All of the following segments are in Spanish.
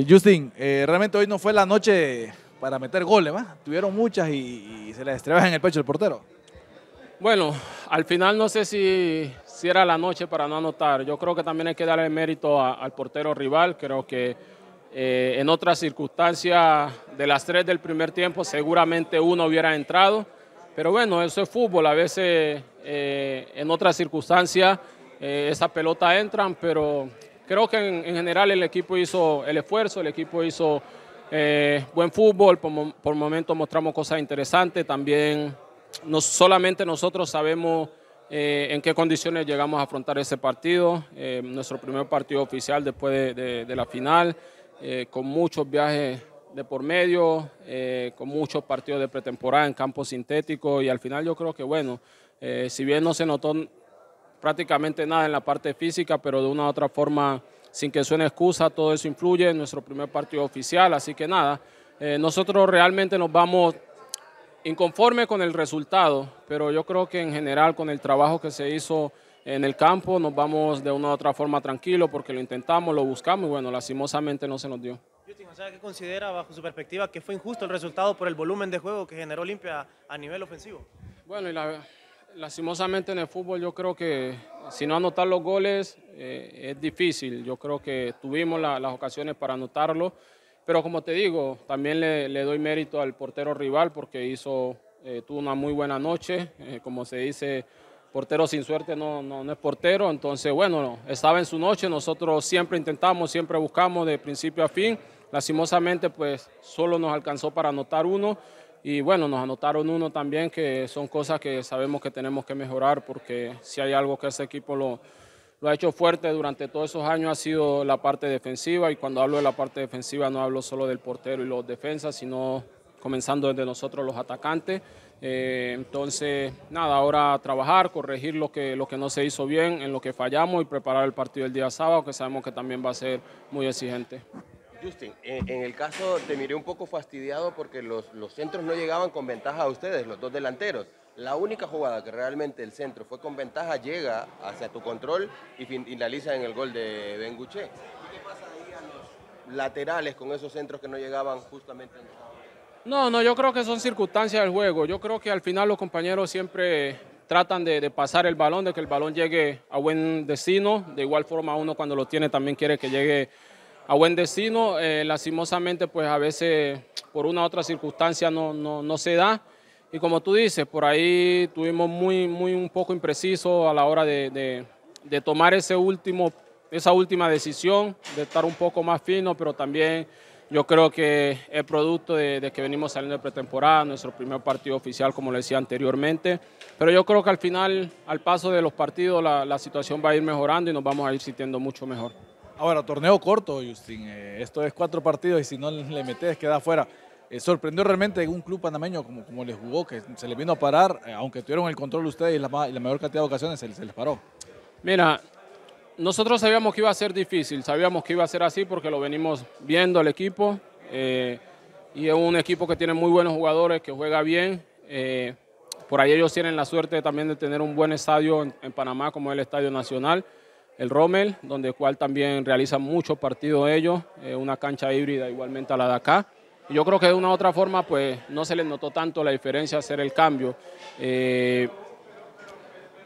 Eh, Justin, eh, realmente hoy no fue la noche para meter goles, ¿eh? ¿va? Tuvieron muchas y, se las estrellas en el pecho el portero. Bueno, al final no sé si, si, era la noche para no anotar. Yo creo que también hay que darle mérito al portero rival. Creo que en otras circunstancias de las tres del primer tiempo seguramente uno hubiera entrado. Pero bueno, eso es fútbol. A veces en otras circunstancias esas pelotas entran, pero creo que en, general el equipo hizo el esfuerzo, el equipo hizo eh, buen fútbol, por, momentos mostramos cosas interesantes, también no solamente nosotros sabemos eh, en qué condiciones llegamos a afrontar ese partido, eh, nuestro primer partido oficial después de, de la final, con muchos viajes de por medio, con muchos partidos de pretemporada en campo sintético y al final yo creo que bueno, si bien no se notó prácticamente nada en la parte física, pero de una u otra forma, sin que suene excusa, todo eso influye en nuestro primer partido oficial, así que nada, eh, nosotros realmente nos vamos inconforme con el resultado, pero yo creo que en general con el trabajo que se hizo en el campo nos vamos de una u otra forma tranquilo porque lo intentamos, lo buscamos y bueno, lastimosamente no se nos dio. Justin, ¿qué considera bajo su perspectiva que fue injusto el resultado por el volumen de juego que generó Olimpia a nivel ofensivo? Bueno, y la, Lastimosamente en el fútbol yo creo que si no anotar los goles eh, es difícil. Yo creo que tuvimos las ocasiones para anotarlo, pero como te digo, también le, doy mérito al portero rival porque hizo, eh, tuvo una muy buena noche, eh, como se dice. Portero sin suerte no, no, es portero, entonces bueno, no, estaba en su noche, nosotros siempre intentamos, siempre buscamos de principio a fin, lastimosamente pues solo nos alcanzó para anotar uno, y bueno, nos anotaron uno también, que son cosas que sabemos que tenemos que mejorar, porque si hay algo que ese equipo lo, ha hecho fuerte durante todos esos años ha sido la parte defensiva. Y cuando hablo de la parte defensiva, no hablo solo del portero y los defensas, sino comenzando desde nosotros los atacantes. Eh, entonces, nada, ahora trabajar, corregir lo que, lo que no se hizo bien, en lo que fallamos y preparar el partido el día sábado, que sabemos que también va a ser muy exigente. Justin, en, el caso te miré un poco fastidiado porque los, centros no llegaban con ventaja a ustedes, los dos delanteros. La única jugada que realmente el centro fue con ventaja llega hacia tu control y finaliza en el gol de Benguche. ¿Y qué pasa ahí a los laterales con esos centros que no llegaban justamente No, no, yo creo que son circunstancias del juego. Yo creo que al final los compañeros siempre tratan de, pasar el balón, de que el balón llegue a buen destino. De igual forma uno cuando lo tiene también quiere que llegue a buen destino. Eh, lastimosamente, pues a veces por una u otra circunstancia no, no, se da. Y como tú dices, por ahí tuvimos muy, muy un poco impreciso a la hora de, tomar ese último, esa última decisión, de estar un poco más fino, pero también yo creo que es producto de, que venimos saliendo de pretemporada, nuestro primer partido oficial, como le decía anteriormente. Pero yo creo que al final, al paso de los partidos, la, la situación va a ir mejorando y nos vamos a ir sintiendo mucho mejor. Ahora, torneo corto, Justin. Eh, esto es cuatro partidos y si no le metes queda fuera. Eh, sorprendió realmente un club panameño como, como les jugó, que se les vino a parar, eh, aunque tuvieron el control ustedes y la, la mayor cantidad de ocasiones se, les paró. Mira, nosotros sabíamos que iba a ser difícil, sabíamos que iba a ser así porque lo venimos viendo el equipo y es un equipo que tiene muy buenos jugadores, que juega bien. por ahí ellos tienen la suerte también de tener un buen estadio en, Panamá como el Estadio Nacional el Rommel, donde cual también realiza muchos partidos ellos, eh, una cancha híbrida igualmente a la de acá. yo creo que de una u otra forma pues no se les notó tanto la diferencia hacer el cambio. Eh,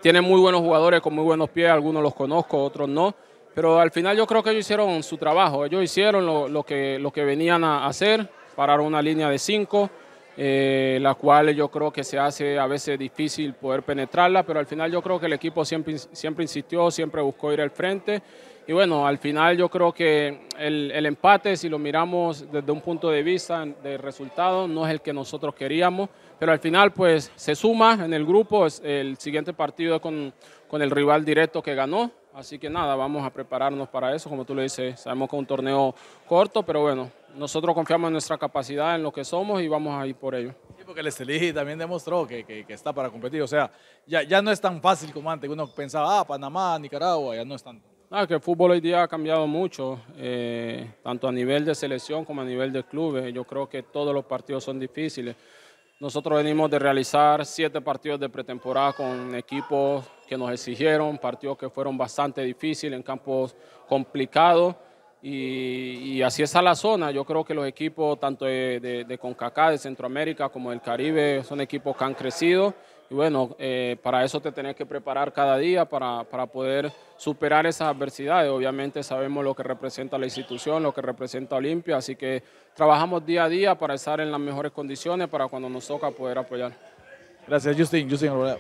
tienen muy buenos jugadores con muy buenos pies, algunos los conozco, otros no. Pero al final yo creo que ellos hicieron su trabajo, ellos hicieron lo, que, lo que venían a hacer, pararon una línea de cinco, eh, la cual yo creo que se hace a veces difícil poder penetrarla, pero al final yo creo que el equipo siempre, siempre insistió, siempre buscó ir al frente. Y bueno, al final yo creo que el, empate, si lo miramos desde un punto de vista de resultado, no es el que nosotros queríamos, pero al final pues se suma en el grupo, el siguiente partido con, con el rival directo que ganó, así que nada, vamos a prepararnos para eso, como tú le dices, sabemos que es un torneo corto, pero bueno, nosotros confiamos en nuestra capacidad, en lo que somos y vamos a ir por ello. Sí, porque el Estelí también demostró que, está para competir. O sea, ya, no es tan fácil como antes. Uno pensaba, ah, Panamá, Nicaragua, ya no es tanto. Nada, que el fútbol hoy día ha cambiado mucho, eh, tanto a nivel de selección como a nivel de clubes. Yo creo que todos los partidos son difíciles. Nosotros venimos de realizar siete partidos de pretemporada con equipos que nos exigieron, partidos que fueron bastante difíciles, en campos complicados. Y, así está la zona. Yo creo que los equipos, tanto de, de, de de Centroamérica, como del Caribe, son equipos que han crecido. Y bueno, eh, para eso te tenés que preparar cada día para, poder superar esas adversidades. Obviamente sabemos lo que representa la institución, lo que representa Olimpia, así que trabajamos día a día para estar en las mejores condiciones para cuando nos toca poder apoyar. Gracias, Justin. Justin